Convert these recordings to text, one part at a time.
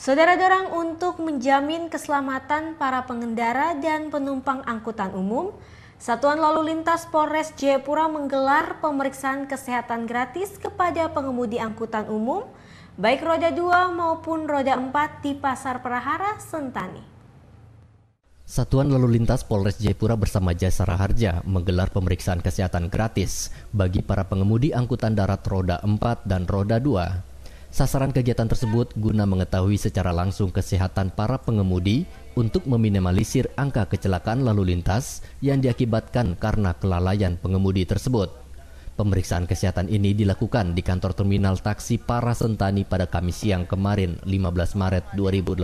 Saudara dorang untuk menjamin keselamatan para pengendara dan penumpang angkutan umum, Satuan Lalu Lintas Polres Jayapura menggelar pemeriksaan kesehatan gratis kepada pengemudi angkutan umum, baik roda 2 maupun roda 4 di Pasar Perahara Sentani. Satuan Lalu Lintas Polres Jayapura bersama Jasara Harja menggelar pemeriksaan kesehatan gratis bagi para pengemudi angkutan darat roda 4 dan roda 2 Sasaran kegiatan tersebut guna mengetahui secara langsung kesehatan para pengemudi untuk meminimalisir angka kecelakaan lalu lintas yang diakibatkan karena kelalaian pengemudi tersebut. Pemeriksaan kesehatan ini dilakukan di kantor terminal taksi para sentani pada Kamis siang kemarin 15 Maret 2018.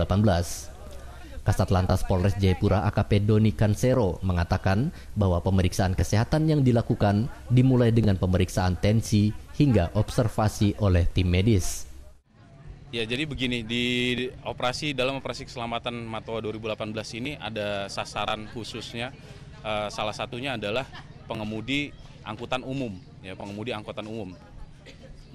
Kasat Lantas Polres Jayapura AKP Doni Kansero mengatakan bahwa pemeriksaan kesehatan yang dilakukan dimulai dengan pemeriksaan tensi hingga observasi oleh tim medis. Ya jadi begini di operasi dalam operasi keselamatan Matoa 2018 ini ada sasaran khususnya eh, salah satunya adalah pengemudi angkutan umum ya pengemudi angkutan umum.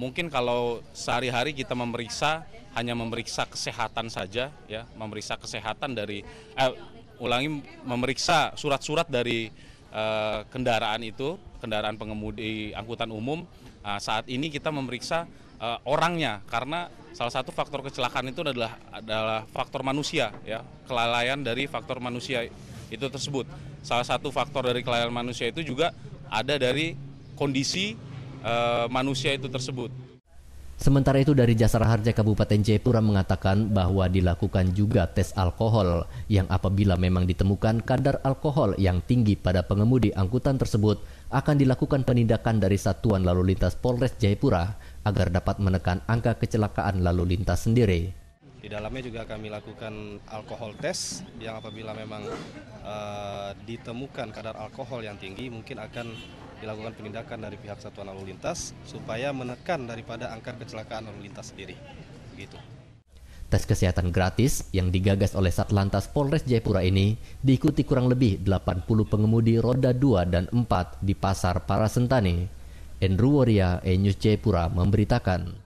Mungkin kalau sehari-hari kita memeriksa hanya memeriksa kesehatan saja ya memeriksa kesehatan dari eh, ulangi memeriksa surat-surat dari eh, kendaraan itu kendaraan pengemudi angkutan umum eh, saat ini kita memeriksa eh, orangnya karena salah satu faktor kecelakaan itu adalah adalah faktor manusia ya kelalaian dari faktor manusia itu tersebut salah satu faktor dari kelalaian manusia itu juga ada dari kondisi uh, manusia itu tersebut Sementara itu dari Jasara Harja Kabupaten Jayapura mengatakan bahwa dilakukan juga tes alkohol yang apabila memang ditemukan kadar alkohol yang tinggi pada pengemudi angkutan tersebut akan dilakukan penindakan dari Satuan Lalu Lintas Polres Jayapura agar dapat menekan angka kecelakaan lalu lintas sendiri. Di dalamnya juga kami lakukan alkohol test yang apabila memang uh, ditemukan kadar alkohol yang tinggi mungkin akan dilakukan penindakan dari pihak satuan lalu lintas supaya menekan daripada angka kecelakaan lalu lintas sendiri. Begitu. Tes kesehatan gratis yang digagas oleh Satlantas Polres Jayapura ini diikuti kurang lebih 80 pengemudi roda 2 dan 4 di pasar Parasentani. sentani. Woria, E-News Jayapura memberitakan.